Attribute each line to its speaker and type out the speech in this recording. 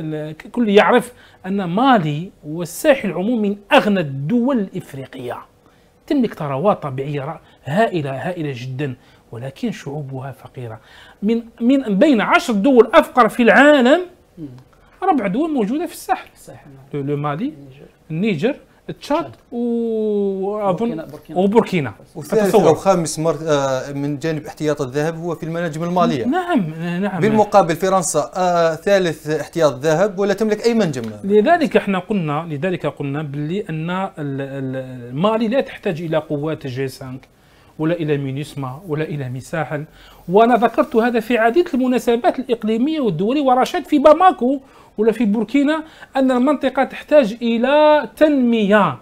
Speaker 1: الكل يعرف أن مالي والساحل عموما من أغنى الدول الإفريقية تملك ثروات طبيعية هائلة هائلة جدا ولكن شعوبها فقيرة من من بين عشر دول أفقر في العالم ربع دول موجودة في الساحل الساحل لو مالي النيجر تشاد و اظن
Speaker 2: وبوركينا وثالث او خامس مر... آه، من جانب احتياط الذهب هو في المناجم الماليه نعم نعم بالمقابل فرنسا آه ثالث احتياط ذهب ولا تملك اي منجم
Speaker 1: لذلك احنا قلنا لذلك قلنا باللي ان مالي لا تحتاج الى قوات جي 5 ولا الى مينيسما ولا الى مساحل وانا ذكرت هذا في عديد المناسبات الاقليميه والدوليه ورشاد في باماكو ولا في بوركينا ان المنطقه تحتاج الى تنميه